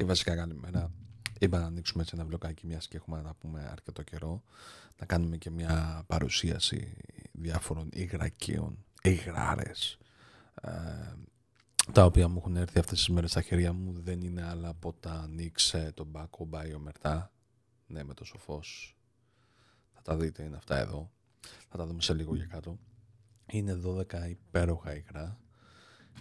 Και βασικά καλημέρα. Είπα να ανοίξουμε έτσι ένα βλοκάκι μιας και έχουμε να πούμε αρκετό καιρό. Να κάνουμε και μια παρουσίαση διάφορων υγρακίων, υγράρες. Ε, τα οποία μου έχουν έρθει αυτές τις μέρες στα χέρια μου δεν είναι άλλα από τα ανοίξε τον μπάκο μπαϊομερτά. Ναι, με το σοφός. Θα τα δείτε, είναι αυτά εδώ. Θα τα δούμε σε λίγο για κάτω. Είναι 12 υπέροχα υγρά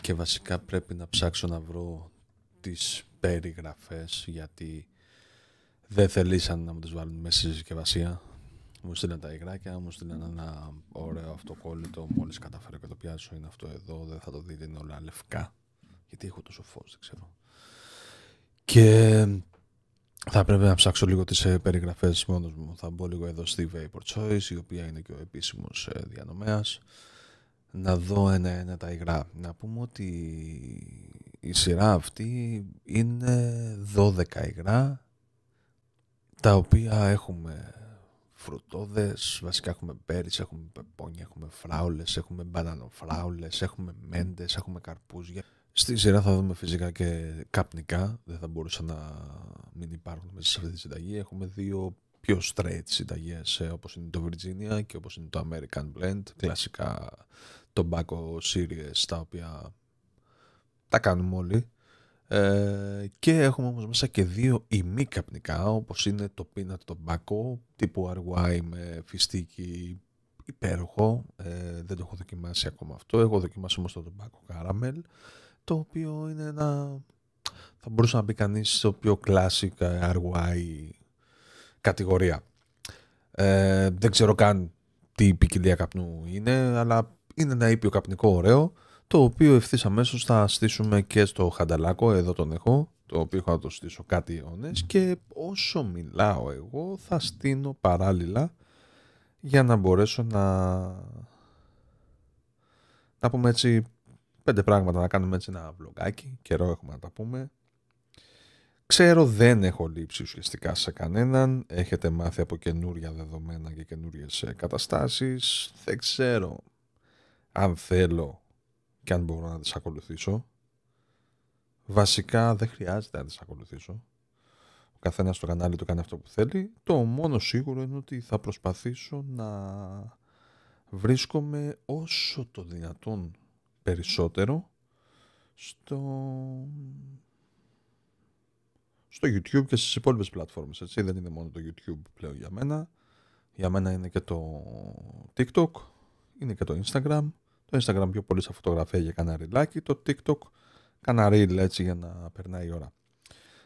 και βασικά πρέπει να ψάξω να βρω τις περιγραφές γιατί δεν θελήσαν να μου τις βάλουν μέσα στη συσκευασία. Μου στείλαν τα υγράκια, μου στείλαν ένα ωραίο αυτοκόλλητο, μόλις καταφέρω και το πιάσω, είναι αυτό εδώ, δεν θα το δείτε, είναι όλα λευκά. Γιατί έχω τόσο φως, δεν ξέρω. Και θα πρέπει να ψάξω λίγο τις ε, περιγραφές μόνος μου. Θα μπω λίγο εδώ στη Vapor Choice, η οποία είναι και ο επίσημος ε, διανομέας. Να δω ένα-ένα τα υγρά. Να πούμε ότι η σειρά αυτή είναι 12 υγρά τα οποία έχουμε φρουτόδες, βασικά έχουμε μπέρις, έχουμε πεπόνια, έχουμε φράουλες, έχουμε μπανανοφράουλες, έχουμε μέντες, έχουμε καρπούζια. Στη σειρά θα δούμε φυσικά και καπνικά, δεν θα μπορούσαν να μην υπάρχουν μέσα σε αυτή τη συνταγή. Έχουμε δύο πιο straight συνταγές ε, όπως είναι το Virginia και όπως είναι το American Blend, κλασικά τομπάκο series τα οποία τα κάνουμε όλοι. Ε, και έχουμε όμως μέσα και δύο ημί καπνικά, όπως είναι το peanut tobacco, τύπου RY με φιστίκι υπέροχο. Ε, δεν το έχω δοκιμάσει ακόμα αυτό. Εγώ δοκιμάσω όμως το tobacco caramel, το οποίο είναι ένα... Θα μπορούσε να μπει κανείς στο πιο classic RY κατηγορία. Ε, δεν ξέρω καν τι ποικιλία καπνού είναι, αλλά είναι ένα ήπιο καπνικό ωραίο το οποίο ευθύς αμέσως θα στήσουμε και στο χανταλάκο, εδώ τον έχω, το οποίο θα το στήσω κάτι αιώνες και όσο μιλάω εγώ θα στείνω παράλληλα για να μπορέσω να, να πούμε έτσι πέντε πράγματα, να κάνουμε έτσι ένα βλογάκι, καιρό έχουμε να τα πούμε. Ξέρω δεν έχω λείψει ουσιαστικά σε κανέναν, έχετε μάθει από καινούρια δεδομένα και καινούριες ε, καταστάσεις, δεν ξέρω αν θέλω και αν μπορώ να τις ακολουθήσω. Βασικά δεν χρειάζεται να τις ακολουθήσω. Ο καθένας στο κανάλι του κάνει αυτό που θέλει. Το μόνο σίγουρο είναι ότι θα προσπαθήσω να βρίσκομαι όσο το δυνατόν περισσότερο στο, στο YouTube και στις υπόλοιπες πλατφόρμες. Έτσι. Δεν είναι μόνο το YouTube πλέον για μένα. Για μένα είναι και το TikTok, είναι και το Instagram το Instagram πιο πολύ στα φωτογραφία για καναριλάκι, Το TikTok καναριλ έτσι για να περνάει η ώρα.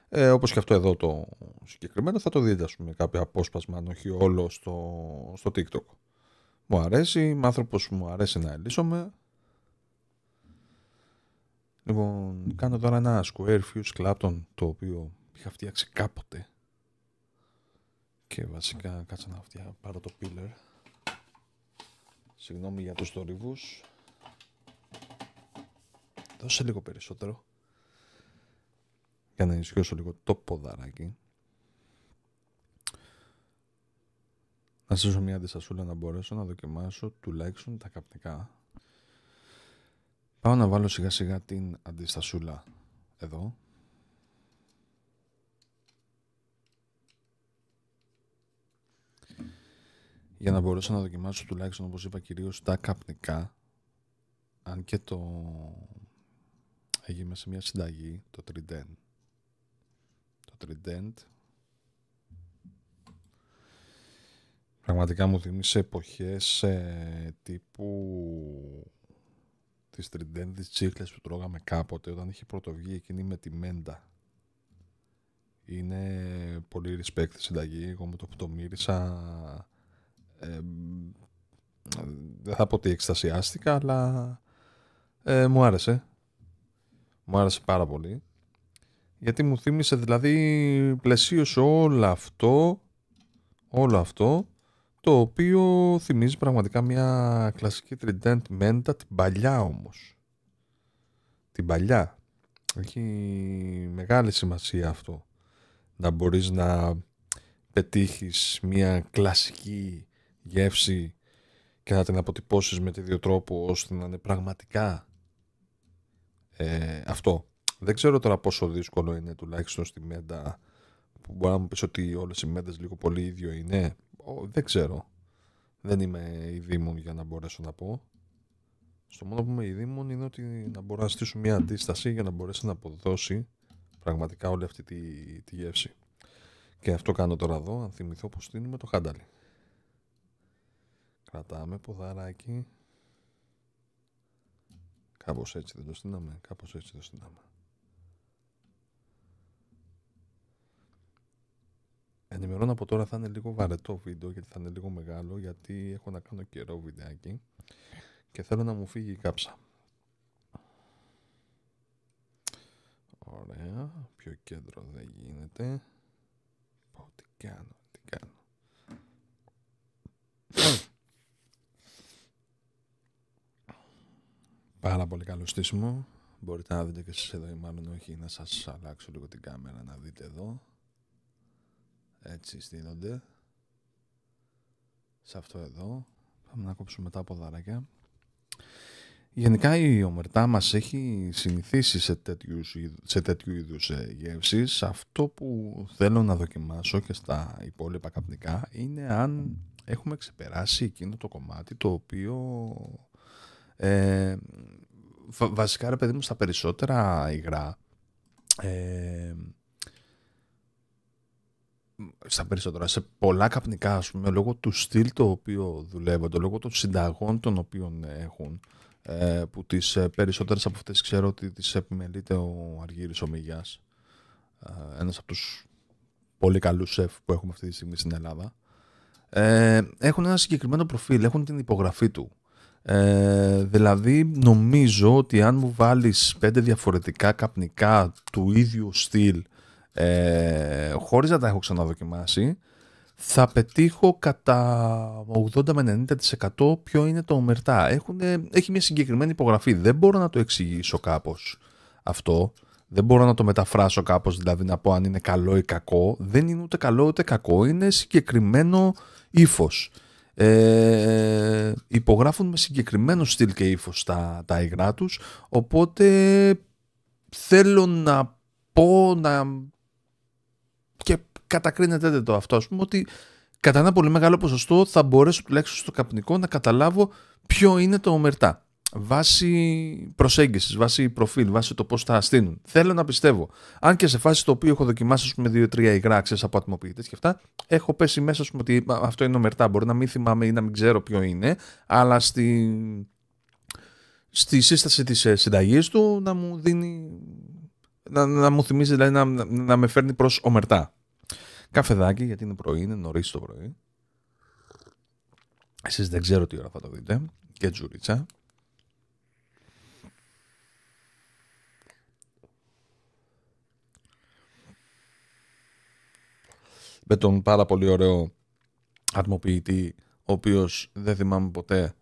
Ε, όπως και αυτό εδώ το συγκεκριμένο θα το δείτε ας πούμε κάποιο απόσπασμα αν όχι όλο στο, στο TikTok. Μου αρέσει, είμαι άνθρωπος που μου αρέσει να ελίσσομαι. Λοιπόν, κάνω τώρα ένα Square Fuse Clapton το οποίο είχα φτιάξει κάποτε. Και βασικά κάτσα να πάρω το Pillar. Συγγνώμη για τους θορυβούς. Δώσε λίγο περισσότερο. Για να ενισχύσω λίγο το ποδαράκι. Να σας μια αντιστασούλα να μπορέσω να δοκιμάσω τουλάχιστον τα καπνικά. Πάω να βάλω σιγά σιγά την αντιστασούλα εδώ. Για να μπορέσω να δοκιμάσω τουλάχιστον όπως είπα κυρίως τα καπνικά. Αν και το έγινε σε μια συνταγή το Trident. Το Trident. πραγματικά μου σε εποχές ε, τύπου τις τη τσίχλες που τρώγαμε κάποτε όταν είχε πρωτοβγεί εκείνη με τη μέντα. Είναι πολύ respect συνταγή. Εγώ με το που το μύρισα ε, δεν θα πω ότι εκστασιάστηκα αλλά ε, μου άρεσε μου άρεσε πάρα πολύ. Γιατί μου θύμισε δηλαδή πλαισίωσε όλο αυτό, όλο αυτό το οποίο θυμίζει πραγματικά μια κλασική Trident Menta, την παλιά όμως. Την παλιά. Έχει μεγάλη σημασία αυτό. Να μπορείς να πετύχεις μια κλασική γεύση και να την αποτυπώσεις με τέτοιο τρόπο ώστε να είναι πραγματικά ε, αυτό. Δεν ξέρω τώρα πόσο δύσκολο είναι τουλάχιστον στη μέντα που μπορεί να μου πεις ότι όλες οι μέντες λίγο πολύ ίδιο είναι. Δεν ξέρω. Δεν είμαι η Δήμων για να μπορέσω να πω. Στο μόνο που είμαι η Δήμων είναι ότι να μπορώ να στήσω μια αντίσταση για να μπορέσει να αποδώσει πραγματικά όλη αυτή τη, τη γεύση. Και αυτό κάνω τώρα εδώ, αν θυμηθώ πως στείλουμε το χάνταλι. Κρατάμε ποδαράκι. Κάπως έτσι δεν το στείλαμε, Κάπως έτσι το στείλαμε. Ενημερώνω από τώρα θα είναι λίγο βαρετό βίντεο γιατί θα είναι λίγο μεγάλο γιατί έχω να κάνω καιρό βιντεάκι και θέλω να μου φύγει η κάψα. Ωραία. Πιο κέντρο δεν γίνεται. Πω τι κάνω, τι κάνω. Πάρα πολύ καλό στήσιμο. Μπορείτε να δείτε και εσείς εδώ ή μάλλον όχι να σας αλλάξω λίγο την κάμερα να δείτε εδώ. Έτσι στείνονται. Σε αυτό εδώ. Πάμε να κόψουμε τα ποδαράκια. Γενικά η ομερτά μας έχει συνηθίσει σε, τέτοιους, σε τέτοιου είδους ε, γεύσεις. Αυτό που θέλω να δοκιμάσω και στα υπόλοιπα καπνικά είναι αν έχουμε ξεπεράσει εκείνο το κομμάτι το οποίο ε, βασικά, ρε παιδί μου, στα περισσότερα υγρά ε, στα περισσότερα, σε πολλά καπνικά, ας πούμε, λόγω του στυλ το οποίο δουλεύονται, λόγω των συνταγών των οποίων έχουν, ε, που τις ε, περισσότερες από αυτές ξέρω ότι τις επιμελείται ο Αργύρης ο ε, ένας από τους πολύ καλούς σεφ που έχουμε αυτή τη στιγμή στην Ελλάδα, ε, έχουν ένα συγκεκριμένο προφίλ, έχουν την υπογραφή του. Ε, δηλαδή νομίζω ότι αν μου βάλεις πέντε διαφορετικά καπνικά του ίδιου στυλ ε, χωρίς να τα έχω ξαναδοκιμάσει θα πετύχω κατά 80 με 90% ποιο είναι το ομερτά. Έχουν, έχει μια συγκεκριμένη υπογραφή. Δεν μπορώ να το εξηγήσω κάπως αυτό. Δεν μπορώ να το μεταφράσω κάπως, δηλαδή να πω αν είναι καλό ή κακό. Δεν είναι ούτε καλό ούτε κακό. Είναι συγκεκριμένο ύφος ε, υπογράφουν με συγκεκριμένο στυλ και ύφος τα, τα υγρά τους, οπότε θέλω να πω να και κατακρίνεται το αυτό ας πούμε ότι κατά ένα πολύ μεγάλο ποσοστό θα μπορέσω τουλάχιστον στο καπνικό να καταλάβω ποιο είναι το ομερτά βάσει προσέγγιση, βάσει προφίλ, βάσει το πώς θα στείλουν. Θέλω να πιστεύω. Αν και σε φάση το οποίο έχω δοκιμάσει, ας πούμε, δύο-τρία υγρά, ξέρεις από ατμοποιητές και αυτά, έχω πέσει μέσα, πούμε, ότι αυτό είναι ομερτά. Μπορεί να μην θυμάμαι ή να μην ξέρω ποιο είναι, αλλά στη, στη σύσταση της ε, συνταγής του να μου δίνει. Να, να μου θυμίζει, δηλαδή να, να με φέρνει προς ομερτά. Καφεδάκι, γιατί είναι πρωί, είναι νωρίς το πρωί. Εσείς δεν ξέρω τι ώρα θα το δείτε. Και τζουρίτσα. με τον πάρα πολύ ωραίο ατμοποιητή, ο οποίος δεν θυμάμαι ποτέ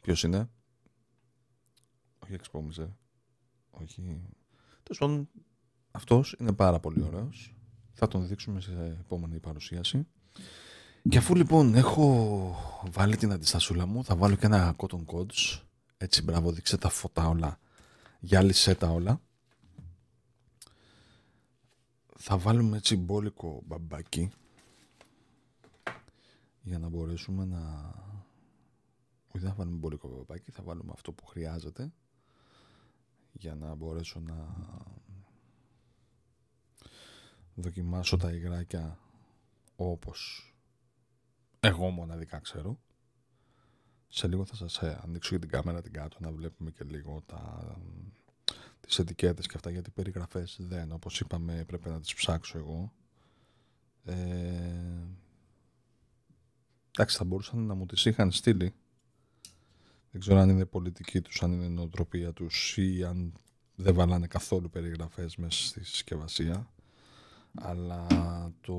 ποιος είναι. Όχι εξπόμιζε. Όχι. Τέλος πάντων, αυτός είναι πάρα πολύ ωραίος. Θα τον δείξουμε σε επόμενη παρουσίαση. Και αφού λοιπόν έχω βάλει την αντιστασούλα μου, θα βάλω και ένα cotton codes. Έτσι, μπράβο, δείξε τα φωτά όλα. Γυάλισέ τα όλα. Θα βάλουμε έτσι μπόλικο μπαμπάκι για να μπορέσουμε να... Όχι δεν θα βάλουμε πολύ κοπαπάκι, θα βάλουμε αυτό που χρειάζεται για να μπορέσω να δοκιμάσω τα υγράκια όπως εγώ μοναδικά ξέρω. Σε λίγο θα σας ε, ανοίξω και την κάμερα την κάτω να βλέπουμε και λίγο τα, τις ετικέτες και αυτά γιατί περιγραφές δεν όπως είπαμε πρέπει να τις ψάξω εγώ ε, Εντάξει, θα μπορούσαν να μου τις είχαν στείλει. Δεν ξέρω αν είναι πολιτική τους, αν είναι νοοτροπία τους ή αν δεν βάλανε καθόλου περιγραφές μέσα στη συσκευασία. Αλλά το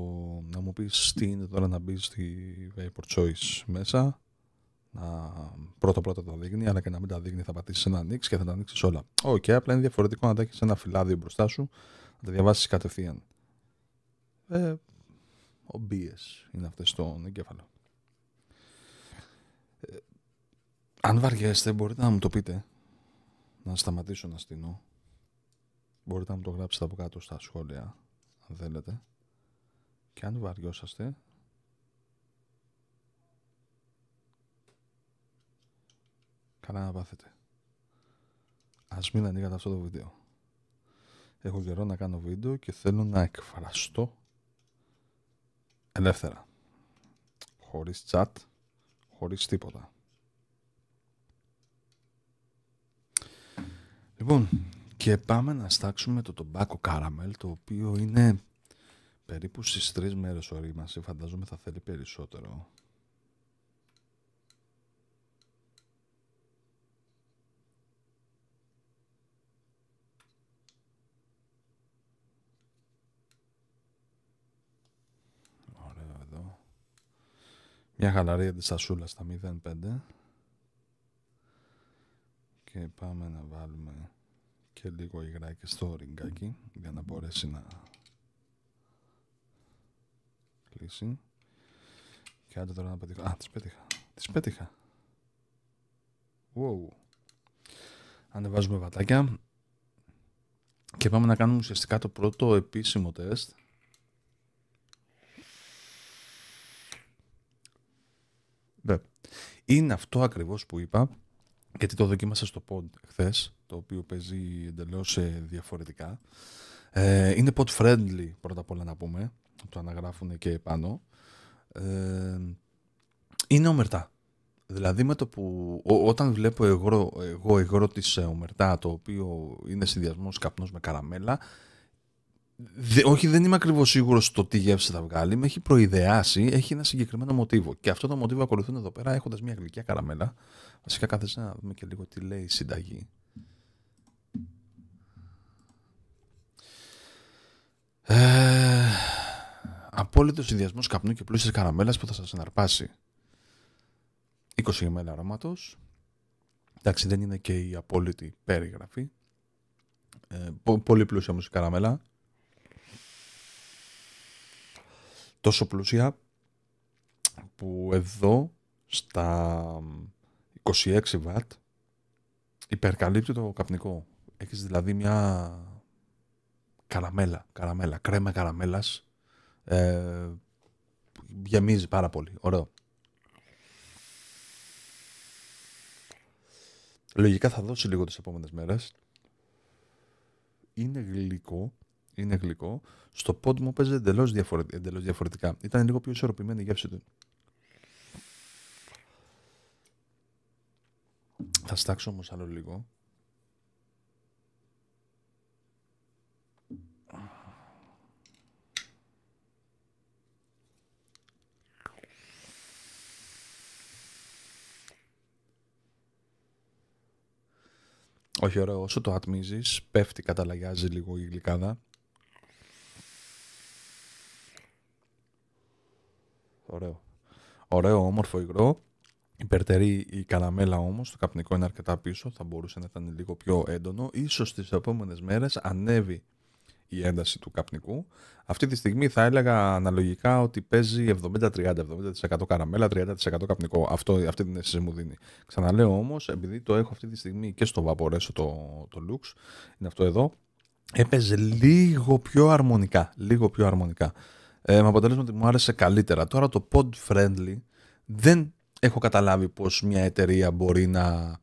να μου πεις τι είναι τώρα να μπεις στη Vapor Choice μέσα, να πρώτα πρώτα τα δείχνει, αλλά και να μην τα δείχνει θα πατήσεις ένα ανοίξει και θα τα ανοίξεις όλα. Οκ, okay, απλά είναι διαφορετικό να τα έχεις ένα φυλάδιο μπροστά σου, να τα διαβάσεις κατευθείαν. Ε, ο είναι αυτές στον εγκέφαλο αν βαριέστε μπορείτε να μου το πείτε. Να σταματήσω να στείνω. Μπορείτε να μου το γράψετε από κάτω στα σχόλια, αν θέλετε. Και αν βαριόσαστε, καλά να πάθετε. Ας μην ανοίγατε αυτό το βίντεο. Έχω καιρό να κάνω βίντεο και θέλω να εκφραστώ ελεύθερα. Χωρίς chat, χωρίς τίποτα. Λοιπόν, και πάμε να στάξουμε το τομπάκο καραμέλ, το οποίο είναι περίπου στις τρεις μέρες ορίμαση, φαντάζομαι θα θέλει περισσότερο. Μια χαλαρή αντιστασούλα στα 0,5. Και πάμε να βάλουμε και λίγο υγράκι στο ριγκάκι για να μπορέσει να κλείσει. Και άντε τώρα να πετύχω. Α, τις πέτυχα. Τις πέτυχα. Wow. Ανεβάζουμε βατάκια. Και πάμε να κάνουμε ουσιαστικά το πρώτο επίσημο τεστ είναι αυτό ακριβώς που είπα, γιατί το δοκίμασα στο pod χθες, το οποίο παίζει εντελώς διαφορετικά. Ε, είναι pod friendly πρώτα απ' όλα να πούμε, το αναγράφουν και επάνω. Ε, είναι ομερτά. Δηλαδή με το που, όταν βλέπω εγώ, εγώ της ομερτά, το οποίο είναι συνδυασμός καπνός με καραμέλα, όχι, δεν είμαι ακριβώς σίγουρος το τι γεύση θα βγάλει. Με έχει προειδεάσει, έχει ένα συγκεκριμένο μοτίβο. Και αυτό το μοτίβο ακολουθούν εδώ πέρα έχοντας μια γλυκιά καραμέλα. Βασικά, κάθεσαι να δούμε και λίγο τι λέει η συνταγή. Ε, απόλυτος συνδυασμός καπνού και πλούσιας καραμέλας που θα σας αναρπάσει 20 ml αρώματος. Εντάξει, δεν είναι και η απόλυτη περιγραφή. Ε, πολύ πλούσια η καραμέλα. τόσο πλούσια που εδώ στα 26 W υπερκαλύπτει το καπνικό. Έχεις δηλαδή μια καραμέλα, καραμέλα, κρέμα καραμέλας. Ε, γεμίζει πάρα πολύ. Ωραίο. Λογικά θα δώσει λίγο τις επόμενες μέρες. Είναι γλυκό είναι γλυκό, στο πόντ μου παίζει εντελώς διαφορετικά, διαφορετικά. Ήταν λίγο πιο ισορροπημένη η γεύση του. Θα στάξω όμως άλλο λίγο. Όχι ωραίο, όσο το ατμίζεις, πέφτει, καταλαγιάζει λίγο η γλυκάδα Ωραίο. Ωραίο, όμορφο υγρό. Υπερτερεί η καραμέλα όμως, το καπνικό είναι αρκετά πίσω, θα μπορούσε να ήταν λίγο πιο έντονο. σω στις επόμενες μέρες ανέβει η ένταση του καπνικού. Αυτή τη στιγμή θα έλεγα αναλογικά ότι παίζει 70-30, 70% καραμέλα, 30% καπνικό. Αυτό, αυτή την αίσθηση μου δίνει. Ξαναλέω όμως, επειδή το έχω αυτή τη στιγμή και στο βαπορέσο το, το Lux, είναι αυτό εδώ, έπαιζε λίγο πιο αρμονικά, λίγο πιο αρμονικά. Ε, με αποτέλεσμα ότι μου άρεσε καλύτερα. Τώρα το pod friendly δεν έχω καταλάβει πως μια εταιρεία μπορεί να,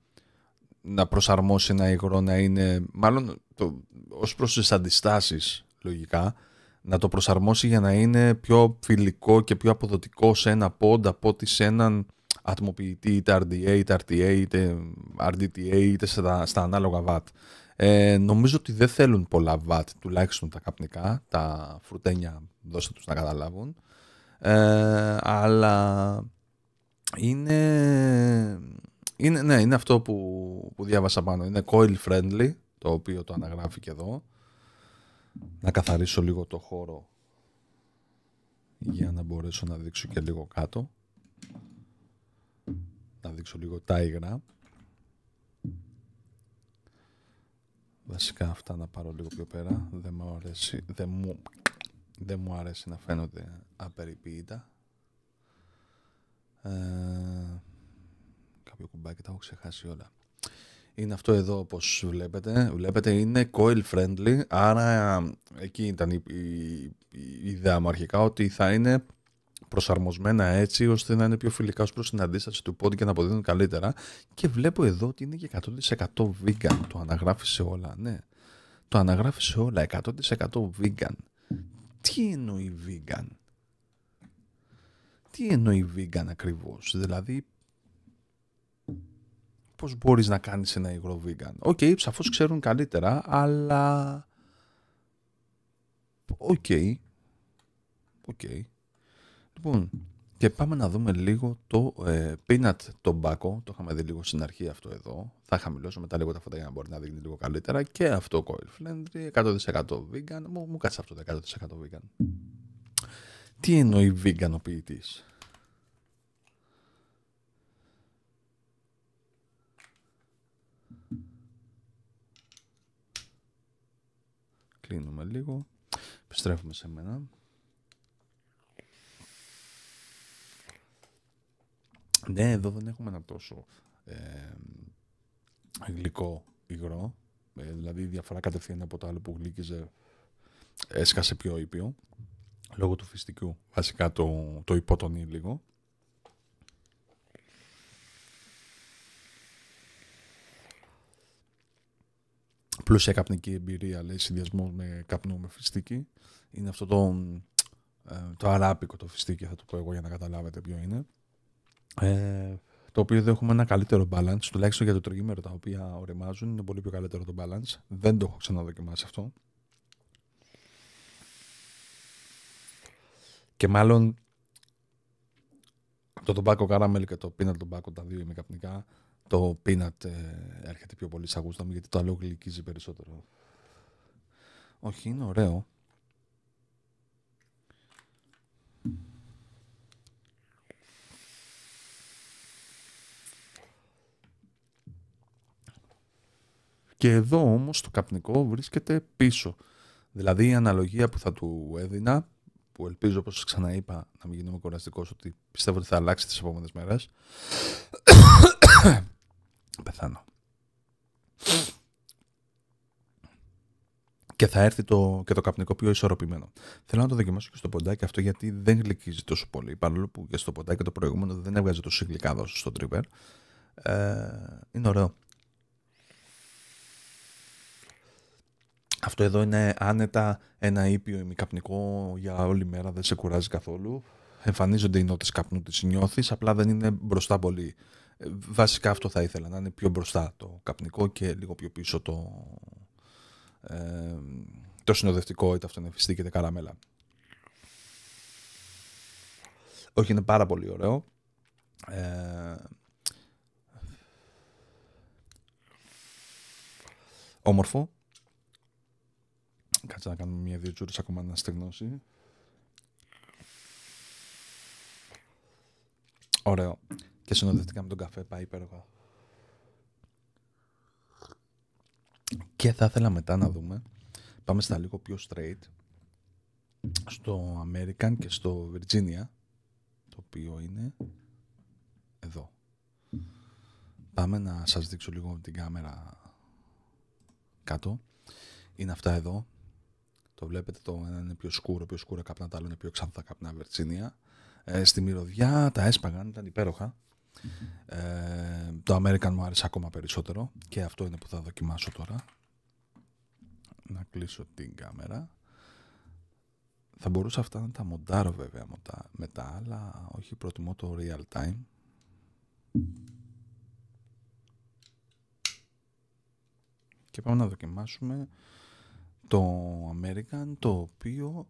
να προσαρμόσει ένα υγρό να είναι, μάλλον το, ως προς τις αντιστάσεις λογικά, να το προσαρμόσει για να είναι πιο φιλικό και πιο αποδοτικό σε ένα pod από ότι σε έναν ατμοποιητή είτε RDA, είτε RTA, είτε RDTA, είτε στα, στα ανάλογα VAT. Ε, νομίζω ότι δεν θέλουν πολλά βατ, τουλάχιστον τα καπνικά, τα φρουτένια δώστε τους να καταλάβουν. Ε, αλλά είναι, είναι, ναι, είναι αυτό που, που διάβασα πάνω. Είναι coil friendly, το οποίο το αναγράφει και εδώ. Να καθαρίσω λίγο το χώρο για να μπορέσω να δείξω και λίγο κάτω. Να δείξω λίγο τα υγρά. Βασικά αυτά να πάρω λίγο πιο πέρα. Δεν μου αρέσει, δεν μου, δεν μου αρέσει να φαίνονται απεριποίητα. Ε, κάποιο κουμπάκι τα έχω ξεχάσει όλα. Είναι αυτό εδώ όπως βλέπετε. Βλέπετε είναι coil friendly. Άρα ε, εκεί ήταν η, η, η ιδέα μου αρχικά ότι θα είναι προσαρμοσμένα έτσι ώστε να είναι πιο φιλικά προς την αντίσταση του πόντι και να αποδίδουν καλύτερα και βλέπω εδώ ότι είναι και 100% vegan το αναγράφει σε όλα ναι το αναγράφει σε όλα 100% vegan τι εννοεί vegan τι εννοεί vegan ακριβώς δηλαδή πώς μπορείς να κάνεις ένα υγρό vegan οκ okay, σαφώς ξέρουν καλύτερα αλλά οκ okay. οκ okay. Λοιπόν, και πάμε να δούμε λίγο το ε, peanut tobacco. Το είχαμε δει λίγο στην αρχή αυτό εδώ. Θα χαμηλώσω μετά λίγο τα φωτά για να μπορεί να δείχνει λίγο καλύτερα. Και αυτό coil flendry, 100% vegan. Μου, μου κάτσε αυτό το 100% vegan. Τι εννοεί vegan ο ποιητής. Κλείνουμε λίγο. Επιστρέφουμε σε μένα. Ναι, εδώ δεν έχουμε ένα τόσο ε, γλυκό υγρό. Ε, δηλαδή η διαφορά κατευθείαν από το άλλο που γλύκιζε έσκασε πιο ήπιο λόγω του φυσικού, Βασικά το, το υποτονεί λίγο. Πλούσια καπνική εμπειρία, λέει, συνδυασμός με καπνό με φυστική. Είναι αυτό το, ε, το αράπικο το φυστίκι, θα το πω εγώ για να καταλάβετε ποιο είναι. Ε, το οποίο δεν έχουμε ένα καλύτερο balance, τουλάχιστον για το τριγύμερο, τα οποία οριμάζουν, είναι πολύ πιο καλύτερο το balance. Δεν το έχω ξαναδοκιμάσει αυτό. Και μάλλον το τομπάκο καραμέλ και το peanut τομπάκο, τα δύο καπνικά το πίνατ ε, έρχεται πιο πολύ σαν γούστα μου γιατί το άλλο γλυκίζει περισσότερο. Όχι, είναι ωραίο. Και εδώ όμως το καπνικό βρίσκεται πίσω. Δηλαδή η αναλογία που θα του έδινα, που ελπίζω όπως ξαναείπα να μην γίνομαι κουραστικός ότι πιστεύω ότι θα αλλάξει τις επόμενες μέρες. Πεθάνω. και θα έρθει το, και το καπνικό πιο ισορροπημένο. Θέλω να το δοκιμάσω και στο ποντάκι αυτό γιατί δεν γλυκίζει τόσο πολύ. Παρόλο που και στο ποντάκι το προηγούμενο δεν έβγαζε τόσο δόση στο τρίπερ. Ε, είναι ωραίο. Αυτό εδώ είναι άνετα ένα ήπιο ημικαπνικό για όλη μέρα, δεν σε κουράζει καθόλου. Εμφανίζονται οι νότες καπνού, τις νιώθεις, απλά δεν είναι μπροστά πολύ. Ε, βασικά αυτό θα ήθελα, να είναι πιο μπροστά το καπνικό και λίγο πιο πίσω το, ε, το συνοδευτικό, είτε φυσική είτε καραμέλα. Όχι, είναι πάρα πολύ ωραίο. Ε, όμορφο. Κάτσε να κάνουμε μία-δύο τσούρες ακόμα να στεγνώσει. Ωραίο. Και συνοδευτικά με τον καφέ πάει υπέροχα. Και θα ήθελα μετά να δούμε. Πάμε στα λίγο πιο straight. Στο American και στο Virginia. Το οποίο είναι εδώ. Πάμε να σας δείξω λίγο την κάμερα κάτω. Είναι αυτά εδώ. Το βλέπετε, το ένα είναι πιο σκούρο, πιο σκούρα καπνά, το άλλο είναι πιο ξανθά καπνά Βερτσίνια. Ε, στη μυρωδιά τα έσπαγαν, ήταν Ε, το American μου άρεσε ακόμα περισσότερο και αυτό είναι που θα δοκιμάσω τώρα. Να κλείσω την κάμερα. Θα μπορούσα αυτά να τα μοντάρω βέβαια μετά, αλλά όχι προτιμώ το real time. Και πάμε να δοκιμάσουμε το American το οποίο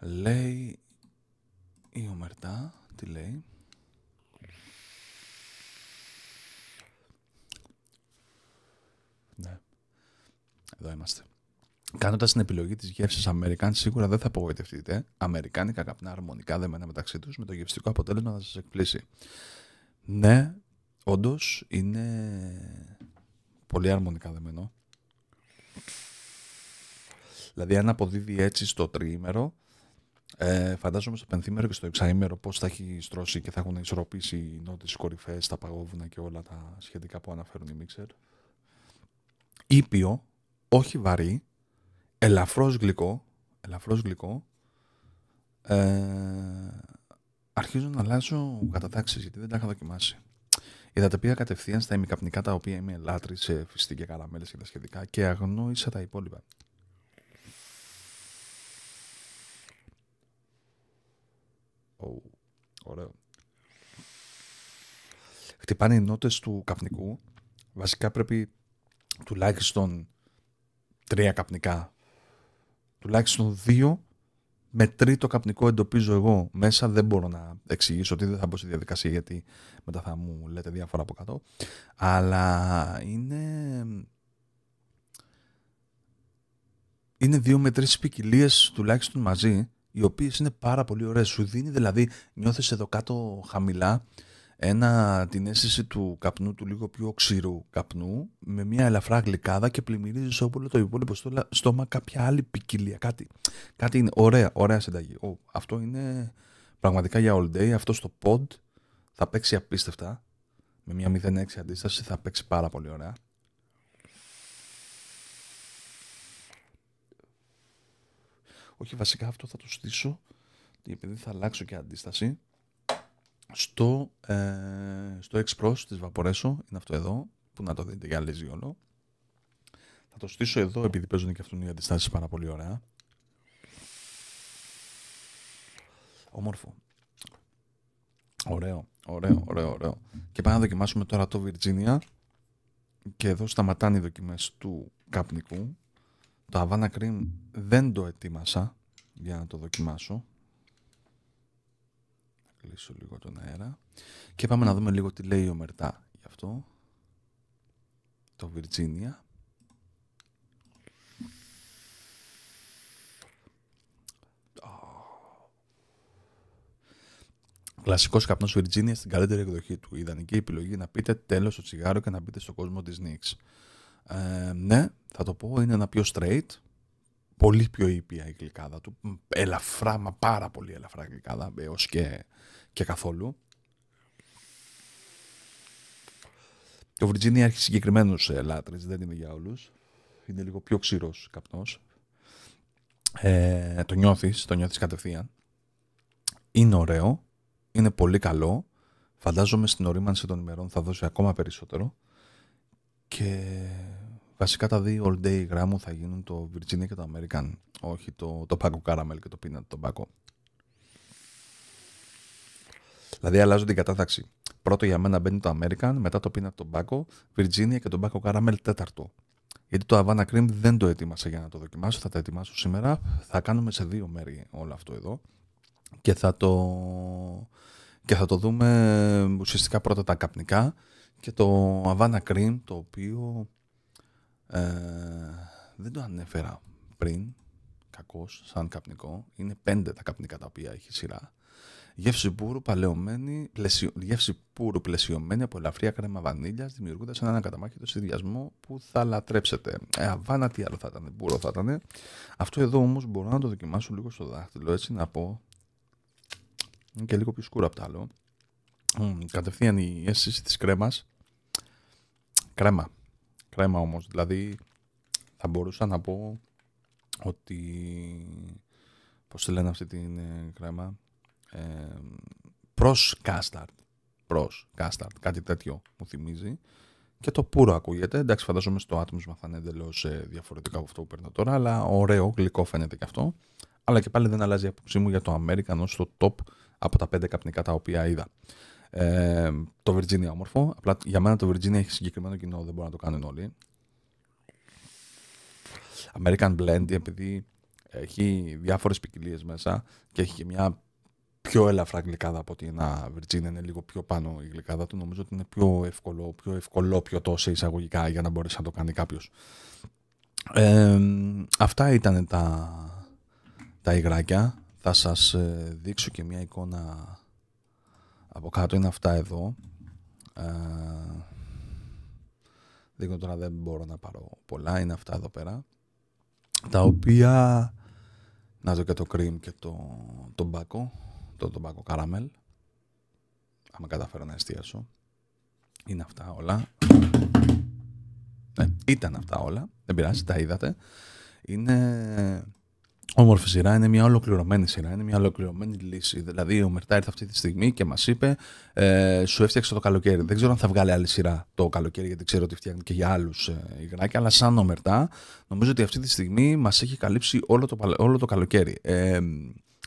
λέει η ομερτά, τι λέει. Ναι. Εδώ είμαστε. Κάνοντας την επιλογή της γεύσης Αμερικάν, σίγουρα δεν θα απογοητευτείτε. Αμερικάνικα καπνά αρμονικά δεμένα μεταξύ τους, με το γευστικό αποτέλεσμα να σας εκπλήσει. Ναι, όντως είναι πολύ αρμονικά δεμένο. Δηλαδή, αν αποδίδει έτσι στο τριήμερο, ε, φαντάζομαι στο πενθήμερο και στο εξαήμερο πώς θα έχει στρώσει και θα έχουν ισορροπήσει οι νότιες κορυφές, τα παγόβουνα και όλα τα σχετικά που αναφέρουν οι μίξερ. Ήπιο, όχι βαρύ, ελαφρώς γλυκό, ελαφρώς γλυκό, ε, αρχίζω να αλλάζω κατατάξεις, γιατί δεν τα είχα δοκιμάσει. Είδατε πήγα κατευθείαν στα ημικαπνικά τα οποία είμαι ελάτρη σε φυστή και καραμέλες και τα σχετικά και αγνώρισα τα υπόλοιπα. Oh, ωραίο. Χτυπάνε οι νότες του καπνικού. Βασικά πρέπει τουλάχιστον τρία καπνικά. Τουλάχιστον δύο με τρίτο καπνικό εντοπίζω εγώ μέσα. Δεν μπορώ να εξηγήσω ότι δεν θα μπω στη διαδικασία γιατί μετά θα μου λέτε διάφορα από κάτω. Αλλά είναι... Είναι δύο με τρεις ποικιλίες τουλάχιστον μαζί οι οποίες είναι πάρα πολύ ωραίες. Σου δίνει δηλαδή, νιώθεις εδώ κάτω χαμηλά ένα, την αίσθηση του καπνού, του λίγο πιο ξηρού καπνού, με μια ελαφρά γλυκάδα και πλημμυρίζεις όλο το υπόλοιπο στόμα κάποια άλλη ποικιλία. Κάτι, κάτι είναι ωραία, ωραία συνταγή. Ο, αυτό είναι πραγματικά για all day. Αυτό στο pod θα παίξει απίστευτα. Με μια 0,6 αντίσταση θα παίξει πάρα πολύ ωραία. Όχι, βασικά αυτό θα το στήσω, επειδή θα αλλάξω και αντίσταση, στο, ε, στο Express της Vaporesso, είναι αυτό εδώ, που να το δείτε για όλο. Θα το στήσω εδώ, επειδή παίζουν και αυτούν οι αντιστάσεις πάρα πολύ ωραία. Όμορφο. Ωραίο, ωραίο, ωραίο, ωραίο. Και πάμε να δοκιμάσουμε τώρα το Virginia. Και εδώ σταματάνε οι δοκιμές του καπνικού. Το Havana Cream δεν το ετοίμασα για να το δοκιμάσω. Να κλείσω λίγο τον αέρα. Και πάμε να δούμε λίγο τι λέει ο Μερτά γι' αυτό. Το Virginia. Κλασικός καπνός Virginia στην καλύτερη εκδοχή του. Ιδανική επιλογή να πείτε τέλος στο τσιγάρο και να μπείτε στον κόσμο της Νίξ. Ε, ναι, θα το πω, είναι ένα πιο straight, πολύ πιο ήπια η γλυκάδα του, ελαφρά, μα πάρα πολύ ελαφρά γλυκάδα, έως και, και καθόλου. Το Virginia έχει συγκεκριμένους ε, λάτρες, δεν είναι για όλους. Είναι λίγο πιο ξηρός καπνός. Ε, το νιώθεις, το νιώθεις κατευθείαν. Είναι ωραίο, είναι πολύ καλό. Φαντάζομαι στην ορίμανση των ημερών θα δώσει ακόμα περισσότερο. Και Βασικά τα δύο all day γράμμου θα γίνουν το Virginia και το American. Όχι το, το Paco Caramel και το Peanut Tobacco. Δηλαδή αλλάζω την κατάταξη. Πρώτο για μένα μπαίνει το American, μετά το Peanut Tobacco, Virginia και το Paco Caramel τέταρτο. Γιατί το Havana Cream δεν το ετοίμασα για να το δοκιμάσω, θα το ετοιμάσω σήμερα. Θα κάνουμε σε δύο μέρη όλο αυτό εδώ. Και θα το, και θα το δούμε ουσιαστικά πρώτα τα καπνικά και το Havana Cream, το οποίο ε, δεν το ανέφερα πριν, κακός, σαν καπνικό. Είναι πέντε τα καπνικά τα οποία έχει σειρά. Γεύση πουρου, παλαιωμένη, γεύση πουρου πλαισιωμένη από ελαφριά κρέμα βανίλιας, δημιουργώντα έναν καταμάχητο συνδυασμό που θα λατρέψετε. Ε, αβάνα τι άλλο θα ήταν, πουρο θα ήταν. Αυτό εδώ όμως μπορώ να το δοκιμάσω λίγο στο δάχτυλο, έτσι να πω. Είναι και λίγο πιο σκούρο από το άλλο. κατευθείαν η αίσθηση της κρέμας. Κρέμα θέμα όμως. Δηλαδή, θα μπορούσα να πω ότι... Πώς τη λένε αυτή την ε, κρέμα. Ε, προς κάσταρτ. Προς κάσταρτ. Κάτι τέτοιο μου θυμίζει. Και το πουρο ακούγεται. Εντάξει, φανταζόμαι στο άτμισμα θα είναι εντελώς ε, διαφορετικό από αυτό που παίρνω τώρα, αλλά ωραίο, γλυκό φαίνεται και αυτό. Αλλά και πάλι δεν αλλάζει η άποψή μου για το American στο το top από τα πέντε καπνικά τα οποία είδα ε, το Virginia όμορφο. Απλά για μένα το Virginia έχει συγκεκριμένο κοινό, δεν μπορούν να το κάνουν όλοι. American Blend, επειδή έχει διάφορες ποικιλίες μέσα και έχει και μια πιο ελαφρά γλυκάδα από ότι ένα Virginia είναι λίγο πιο πάνω η γλυκάδα του. Νομίζω ότι είναι πιο εύκολο, πιο ευκολό, πιο τόσο εισαγωγικά για να μπορέσει να το κάνει κάποιος. Ε, αυτά ήταν τα, τα υγράκια. Θα σας ε, δείξω και μια εικόνα από κάτω είναι αυτά εδώ. Ε, δείχνω τώρα δεν μπορώ να πάρω πολλά. Είναι αυτά εδώ πέρα. Τα οποία... Να δω και το κρυμ και το, το μπάκο. Το μπάκο καραμέλ. Άμα καταφέρω να εστίασω. Είναι αυτά όλα. Ναι, ήταν αυτά όλα. Δεν πειράζει, τα είδατε. Είναι όμορφη σειρά, είναι μια ολοκληρωμένη σειρά, είναι μια ολοκληρωμένη λύση. Δηλαδή, ο Μερτά ήρθε αυτή τη στιγμή και μας είπε: ε, Σου έφτιαξε το καλοκαίρι. Δεν ξέρω αν θα βγάλει άλλη σειρά το καλοκαίρι, γιατί ξέρω ότι φτιάχνει και για άλλους ε, υγράκια. Αλλά, σαν ο Μερτά, νομίζω ότι αυτή τη στιγμή μας έχει καλύψει όλο το, όλο το καλοκαίρι. Ε,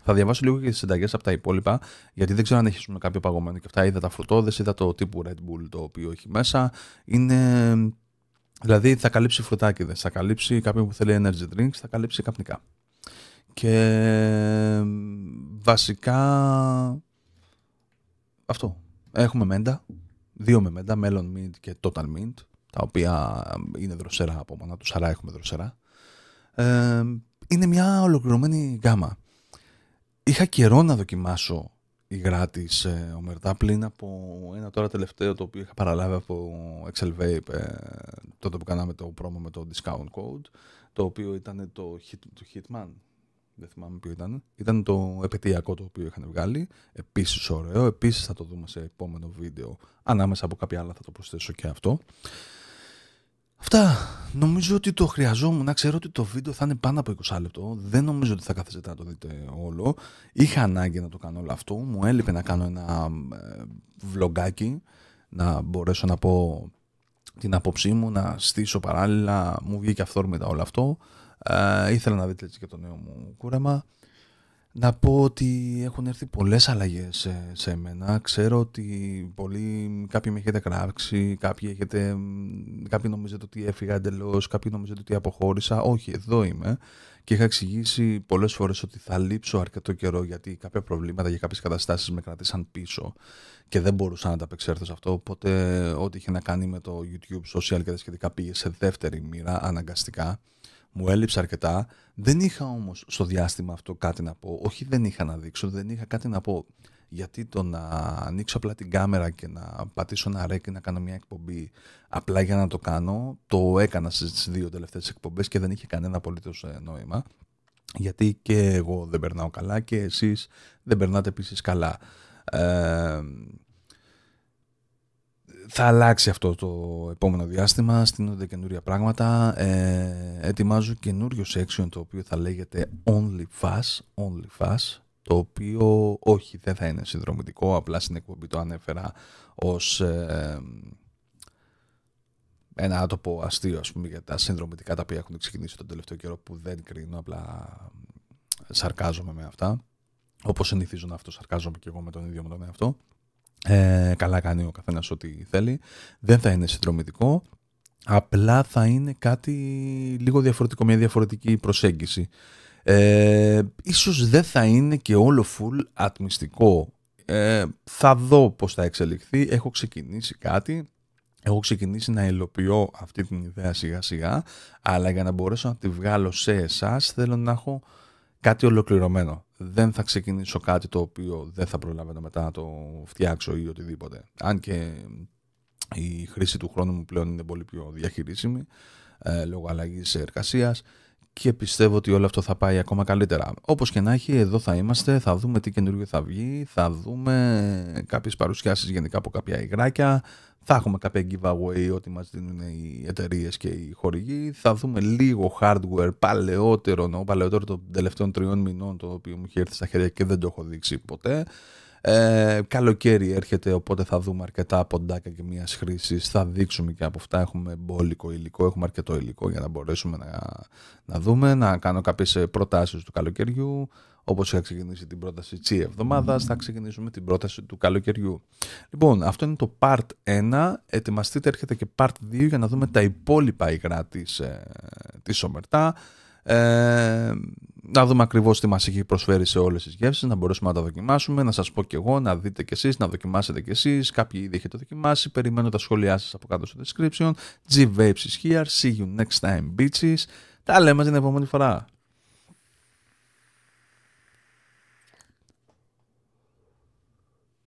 θα διαβάσω λίγο και τις συνταγές από τα υπόλοιπα, γιατί δεν ξέρω αν έχει κάποιο παγωμένο και αυτά. Είδα τα φρουτόδες, είδα το τύπου Red Bull το οποίο έχει μέσα. Είναι Δηλαδή θα καλύψει φρουτάκιδες, θα καλύψει κάποιον που θέλει energy drinks, θα καλύψει καπνικά. Και βασικά αυτό. Έχουμε μέντα, δύο με μέντα, Melon Mint και Total Mint, τα οποία είναι δροσερά από μόνα τους, αλλά έχουμε δροσερά. Ε, είναι μια ολοκληρωμένη γάμα. Είχα καιρό να δοκιμάσω υγρά της ε, Ομερτά πλην από ένα τώρα τελευταίο το οποίο είχα παραλάβει από Excel Vape ε, τότε που κάναμε το πρόμο με το discount code το οποίο ήταν το, το Hitman δεν θυμάμαι ποιο ήταν. Ήταν το επαιτειακό το οποίο είχαν βγάλει. Επίσης ωραίο. Επίσης θα το δούμε σε επόμενο βίντεο. Ανάμεσα από κάποια άλλα θα το προσθέσω και αυτό. Αυτά. Νομίζω ότι το χρειαζόμουν. Να ξέρω ότι το βίντεο θα είναι πάνω από 20 λεπτό. Δεν νομίζω ότι θα καθίσετε να το δείτε όλο. Είχα ανάγκη να το κάνω όλο αυτό. Μου έλειπε να κάνω ένα ε, βλογκάκι. Να μπορέσω να πω την άποψή μου, να στήσω παράλληλα. Μου βγήκε αυθόρμητα όλο αυτό. Ε, ήθελα να δείτε έτσι και το νέο μου κούρεμα. Να πω ότι έχουν έρθει πολλές αλλαγές σε, σε μένα. Ξέρω ότι πολλοί, κάποιοι με έχετε κράξει, κάποιοι, έχετε, κάποιοι νομίζετε ότι έφυγα εντελώς, κάποιοι νομίζετε ότι αποχώρησα. Όχι, εδώ είμαι και είχα εξηγήσει πολλές φορές ότι θα λείψω αρκετό καιρό γιατί κάποια προβλήματα για κάποιες καταστάσεις με κρατήσαν πίσω και δεν μπορούσα να ανταπεξέλθω σε αυτό. Οπότε ό,τι είχε να κάνει με το YouTube social και τα σχετικά πήγε σε δεύτερη μοίρα αναγκαστικά μου έλειψε αρκετά. Δεν είχα όμως στο διάστημα αυτό κάτι να πω. Όχι δεν είχα να δείξω, δεν είχα κάτι να πω. Γιατί το να ανοίξω απλά την κάμερα και να πατήσω ένα ρέκι να κάνω μια εκπομπή απλά για να το κάνω, το έκανα στις δύο τελευταίες εκπομπές και δεν είχε κανένα απολύτως ε, νόημα. Γιατί και εγώ δεν περνάω καλά και εσείς δεν περνάτε επίσης καλά. Ε, θα αλλάξει αυτό το επόμενο διάστημα, στείνονται καινούρια πράγματα, ε, ετοιμάζω καινούριο section το οποίο θα λέγεται Only Fast, Only Fast, το οποίο όχι δεν θα είναι συνδρομητικό, απλά στην εκπομπή το ανέφερα ως ε, ένα άτομο αστείο ας πούμε για τα συνδρομητικά τα οποία έχουν ξεκινήσει τον τελευταίο καιρό που δεν κρίνω, απλά σαρκάζομαι με αυτά. Όπως συνηθίζω να αυτό σαρκάζομαι και εγώ με τον ίδιο με τον εαυτό. Ε, καλά κάνει ο καθένας ό,τι θέλει. Δεν θα είναι συνδρομητικό. Απλά θα είναι κάτι λίγο διαφορετικό, μια διαφορετική προσέγγιση. Ε, ίσως δεν θα είναι και όλο full ατμιστικό. Ε, θα δω πώς θα εξελιχθεί. Έχω ξεκινήσει κάτι. Έχω ξεκινήσει να υλοποιώ αυτή την ιδέα σιγά σιγά. Αλλά για να μπορέσω να τη βγάλω σε εσάς θέλω να έχω κάτι ολοκληρωμένο δεν θα ξεκινήσω κάτι το οποίο δεν θα προλαβαίνω μετά να το φτιάξω ή οτιδήποτε. Αν και η χρήση του χρόνου μου πλέον είναι πολύ πιο διαχειρίσιμη ε, λόγω αλλαγής εργασίας, και πιστεύω ότι όλο αυτό θα πάει ακόμα καλύτερα. Όπως και να έχει, εδώ θα είμαστε, θα δούμε τι καινούργιο θα βγει, θα δούμε κάποιες παρουσιάσεις γενικά από κάποια υγράκια, θα έχουμε κάποια giveaway ό,τι μας δίνουν οι εταιρείες και οι χορηγοί, θα δούμε λίγο hardware παλαιότερο, νο, παλαιότερο των τελευταίων τριών μηνών, το οποίο μου είχε έρθει στα χέρια και δεν το έχω δείξει ποτέ. Ε, καλοκαίρι έρχεται, οπότε θα δούμε αρκετά ποντάκια και μιας χρήσης. Θα δείξουμε και από αυτά. Έχουμε μπόλικο υλικό, έχουμε αρκετό υλικό για να μπορέσουμε να, να δούμε, να κάνω κάποιες προτάσεις του καλοκαιριού. Όπως είχα ξεκινήσει την πρόταση της εβδομάδας, θα ξεκινήσουμε την πρόταση του καλοκαιριού. Λοιπόν, αυτό είναι το part 1. Ετοιμαστείτε, έρχεται και part 2 για να δούμε τα υπόλοιπα υγρά της ε, Σομερτά. Ε, να δούμε ακριβώς τι μας έχει προσφέρει σε όλες τις γεύσεις, να μπορέσουμε να τα δοκιμάσουμε, να σας πω κι εγώ, να δείτε κι εσείς, να δοκιμάσετε κι εσείς. Κάποιοι ήδη έχετε δοκιμάσει. Περιμένω τα σχόλιά σας από κάτω στο description. G-Vapes is here. See you next time, bitches. Τα λέμε την επόμενη φορά.